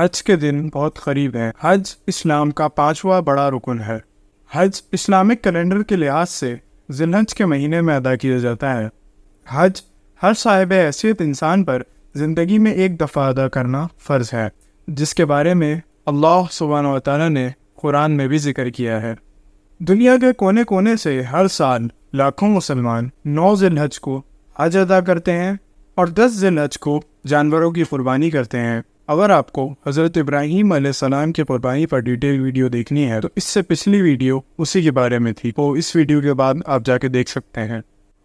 हज के दिन बहुत करीब है हज इस्लाम का पांचवा बड़ा रुकन है हज इस्लामिक कैलेंडर के लिहाज से जिलहज के महीने में अदा किया जाता है हज हर साहिब हैसियत इंसान पर ज़िंदगी में एक दफ़ा अदा करना फ़र्ज़ है जिसके बारे में अल्लाह सुबहान ताली ने कुरान में भी जिक्र किया है दुनिया के कोने कोने से हर साल लाखों मुसलमान नौ जिलहज को हज अदा करते हैं और दस जिलहज को जानवरों की कुर्बानी करते हैं अगर आपको हज़रत इब्राहिम सलाम के कुरबानी पर डिटेल वीडियो देखनी है तो इससे पिछली वीडियो उसी के बारे में थी तो इस वीडियो के बाद आप जाके देख सकते हैं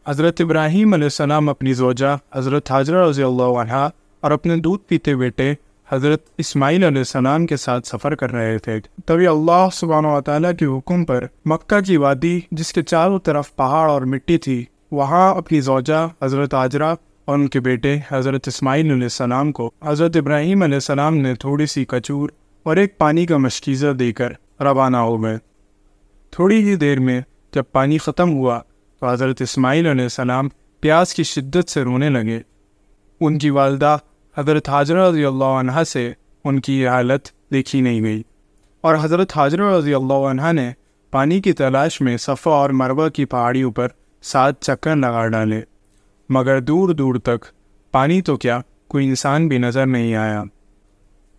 हज़रत इब्राहिम सलाम अपनी जोजा हज़रत हाजरा रज़ी अल्लाह और अपने दूध पीते बेटे हज़रत इस्माईल सलाम के साथ सफ़र कर रहे थे तभी अल्लाह सुबहान तला के हुक्म पर मक्का की वादी जिसके चारों तरफ पहाड़ और मिट्टी थी वहाँ अपनी जोजा हज़रत आजरा और उनके बेटे हज़रत इसमाईल सलाम को हज़रत इब्राहीम सलाम ने थोड़ी सी कचूर और एक पानी का मशकीज़ा देकर रवाना हो गए थोड़ी ही देर में जब पानी ख़त्म हुआ तो हज़रत इसमाईल सलाम प्यास की शिद्दत से रोने लगे उनकी वालदा हज़रत हाजरा रजी से उनकी यह हालत देखी नहीं गई और हज़रत हाजरा रजील ने पानी की तलाश में सफ़ा और मरवा की पहाड़ियों पर सात चक्कर लगा डाले मगर दूर दूर तक पानी तो क्या कोई इंसान भी नज़र नहीं आया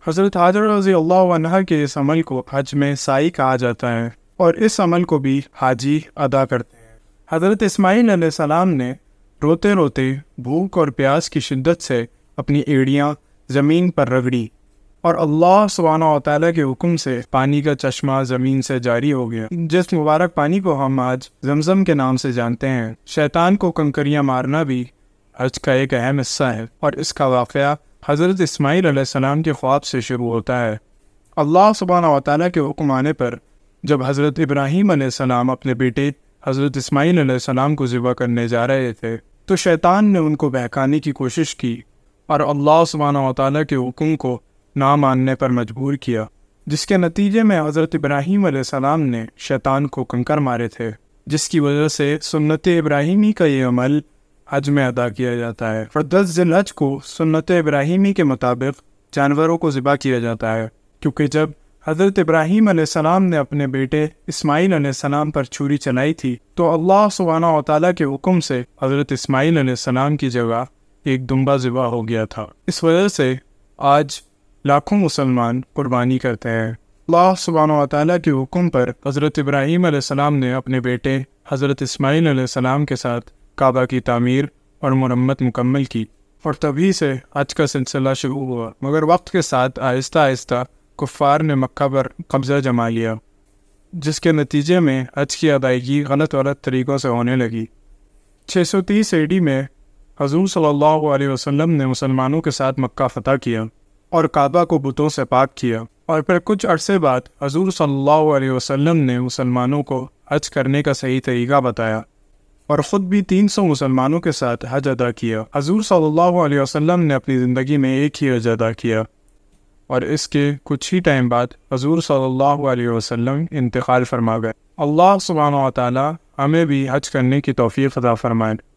हज़रत हाजर रज़ी अल्लाह के इस अमल को हज में साई कहा जाता है और इस अमल को भी हाजी अदा करते हैं हज़रत इसमाईल सलाम ने रोते रोते भूख और प्यास की शिद्दत से अपनी एड़ियाँ ज़मीन पर रगड़ी और अल्लाह सुबहाना के हुक्म से पानी का चश्मा ज़मीन से जारी हो गया जिस मुबारक पानी को हम आज जमजम के नाम से जानते हैं शैतान को कंकरियाँ मारना भी हज का एक अहम हिस्सा है और इसका वाक़ हज़रत इसमाईल सलाम के ख्वाब से शुरू होता है अल्लाह सुबहाना तला के हुक्म आने पर जब हज़रत इब्राहीम सलाम अपने बेटे हज़रत इसमाईल सलाम को ज़िबा करने जा रहे थे तो शैतान ने उनको बहकाने की कोशिश की और अल्लाह सुबहाना तला के हुक्म को ना मानने पर मजबूर किया जिसके नतीजे में हज़रत इब्राहिम सलाम ने शैतान को कंकर मारे थे जिसकी वजह से सुन्नत इब्राहिमी का ये अमल हज में अदा किया जाता है और दस जिल हज को सुन्नत इब्राहिमी के मुताबिक जानवरों को ज़िबा किया जाता है क्योंकि जब हज़रत इब्राहिम सलाम ने अपने बेटे इसमाइल सलाम पर छुरी चलाई थी तो अल्लाह सुबाना तला के हुक्म से हज़रत इस्माईल सलाम की जगह एक दुम्बा ज़िबा हो गया था इस वजह से आज लाखों मुसलमान कुर्बानी करते हैं अल्लाह सुबहान तला के हुक्म पर हज़रत इब्राहीम आसमाम ने अपने बेटे हज़रत इसमाईल के साथ काबा की तमीर और मरम्मत मुकम्मल की और तभी से आज का सिलसिला शुरू हुआ मगर वक्त के साथ आहिस्ता आहिस्ता कुफ़ार ने मक्का पर कब्ज़ा जमा लिया जिसके नतीजे में हज की अदायगी गलत वलत तरीक़ों से होने लगी 630 सौ तीस में हजूर सल्ला वसलम ने मुसलमानों के साथ मक्का फ़तह किया और काबा को बुतों से पाक किया और फिर कुछ अरसे बाद हजूर सल्लल्लाहु अलैहि वसल्लम ने मुसलमानों को हज करने का सही तरीका बताया और ख़ुद भी 300 मुसलमानों के साथ हज अदा किया हजूर सल्लल्लाहु अलैहि वसल्लम ने अपनी ज़िंदगी में एक ही हज अदा किया और इसके कुछ ही टाइम बाद हजूर सल्लल्लाहु अलैहि वसल्लम इंतकाल फरमा गए अल्लाह सुबहाना ताली हमें भी हज करने की तोफ़ी अदा फरमाए